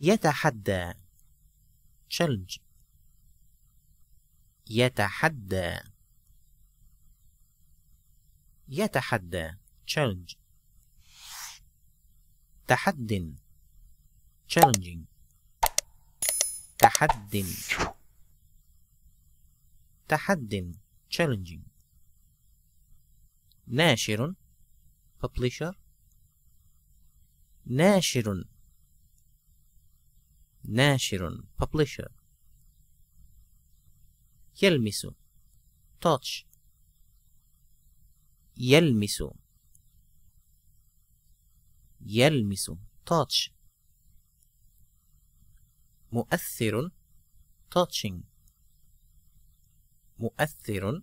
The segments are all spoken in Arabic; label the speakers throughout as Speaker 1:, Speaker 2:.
Speaker 1: يتحدى تشالنج يتحدى يتحدى تشالنج تحد تشالنجينج تحد تحد تشالنجينج ناشر publisher ناشر ناشر publisher يلمس touch يلمس يلمس touch مؤثر touching مؤثر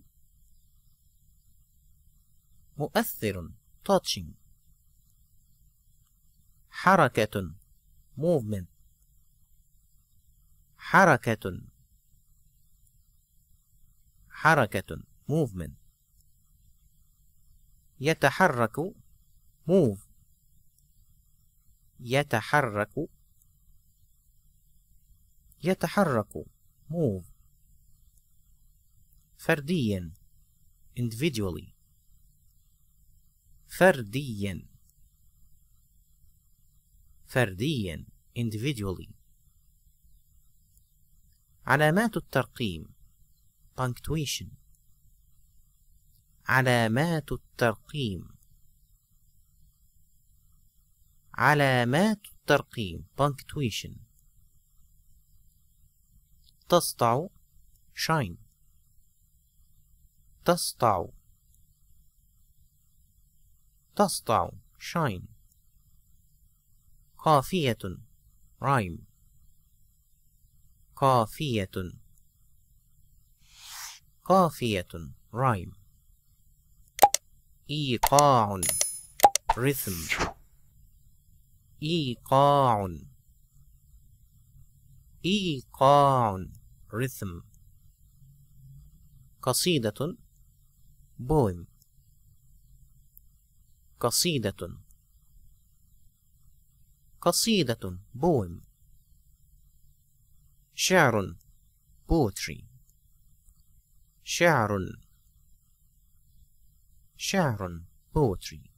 Speaker 1: مؤثر touching حركة movement حركة حركة movement يتحرك move يتحرك يتحرك move فرديا individually فرديا فرديا individually علامات الترقيم punctuation علامات الترقيم علامات الترقيم punctuation تسطع shine تسطع تسطع shine قافية rhyme قافية قافية رايم إيقاع رثم إيقاع إيقاع رثم قصيدة بوم قصيدة قصيدة بوم شعر poetry شعر شعر poetry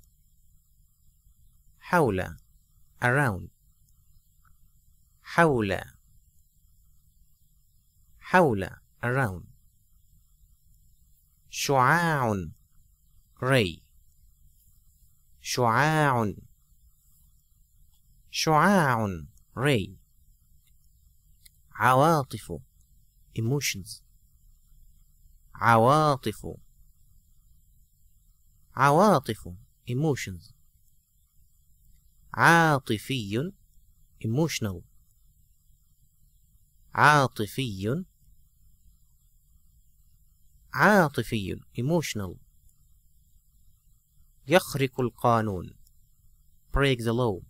Speaker 1: حول around حول حول around شعاع ray شعاع شعاع ray عواطف emotions عواطف عواطف emotions عاطفي emotional عاطفي عاطفي emotional يخرق القانون break the law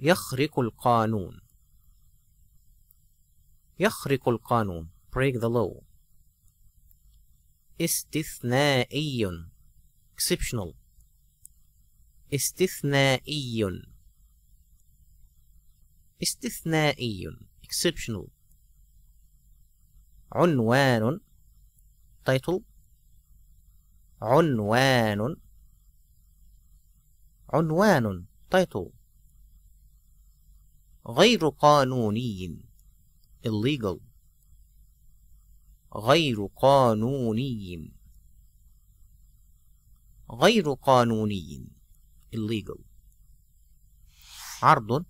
Speaker 1: يخرق القانون يخرق القانون break the law استثنائي exceptional استثنائي استثنائي exceptional عنوان title عنوان عنوان title غير قانوني illegal غير قانوني غير قانوني illegal عرض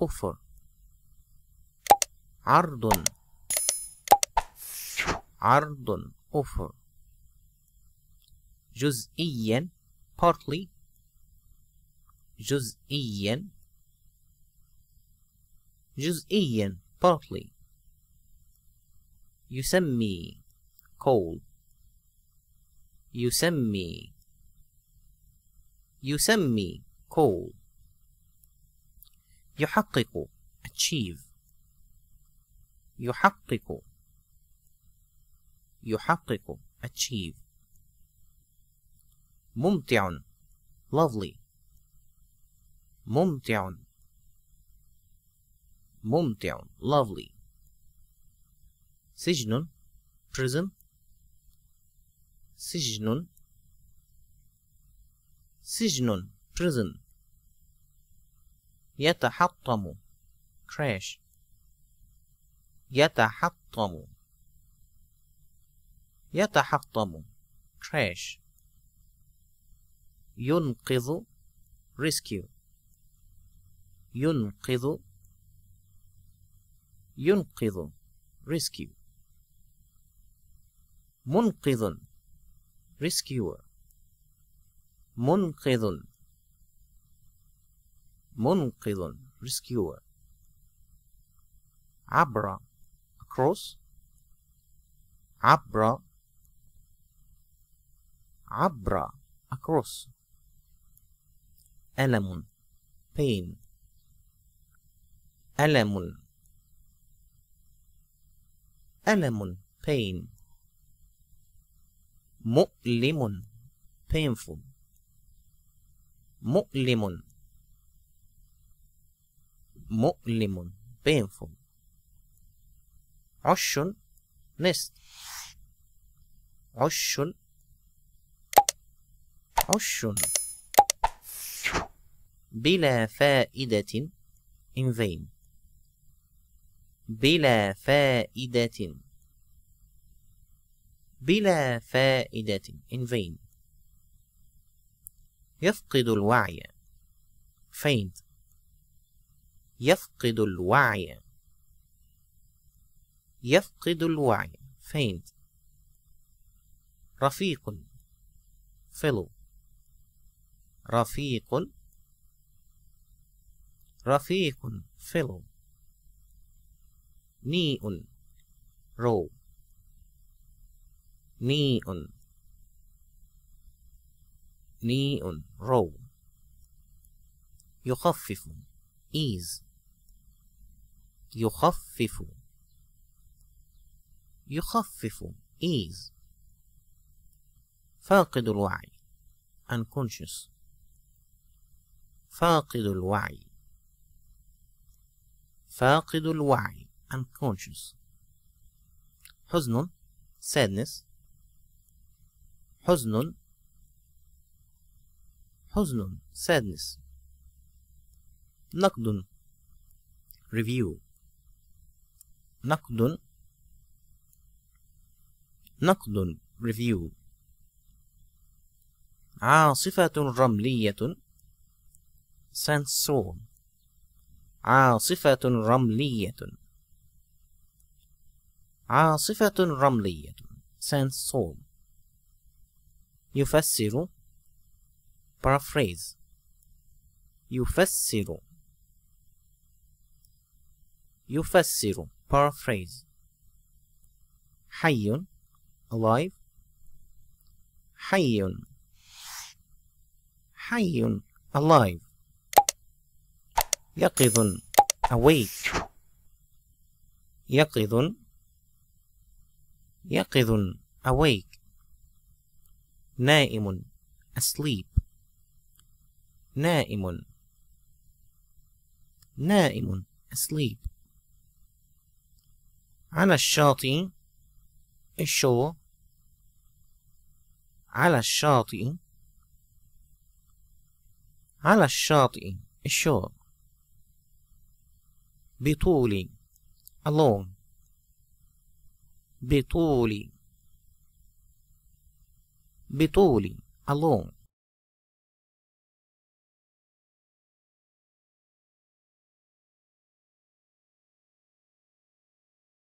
Speaker 1: offer عرض عرض offer جزئيا partly جزئيا جزئيا partly You You send send me me. coal. yusammi call yusammi yusammi call yuhaqqiqu achieve yuhaqqiqu yuhaqqiqu achieve mumti'un lovely mumti'un mumti'un lovely سجن prison سجن سجن prison يتحطم crash يتحطم يتحطم crash ينقذ rescue ينقذ ينقذ rescue منقذ rescuer منقذ منقذ rescuer عبر across عبر عبر across ألم pain ألم ألم pain مؤلم painful مؤلم مؤلم painful عش نست عش عش بلا فائدة in vain بلا فائدة بلا فائدة in vain يفقد الوعي faint يفقد الوعي يفقد الوعي faint رفيق fellow رفيق رفيق fellow نيء رو ني أون ني أون رو يخفف إيز يخفف يخفف إيز فاقد الوعي unconscious فاقد الوعي فاقد الوعي unconscious حزن sadness حزن حزن sadness نقد review نقد نقد review عاصفة رملية sandstorm عاصفة رملية عاصفة رملية sandstorm يفسر paraphrase يفسر يفسر paraphrase حي alive حي حي alive يقظ awake يقظ يقظ awake نائم asleep نائم نائم asleep على الشاطئ الشور على الشاطئ على الشاطئ الشور بطول alone بطولي بطول alone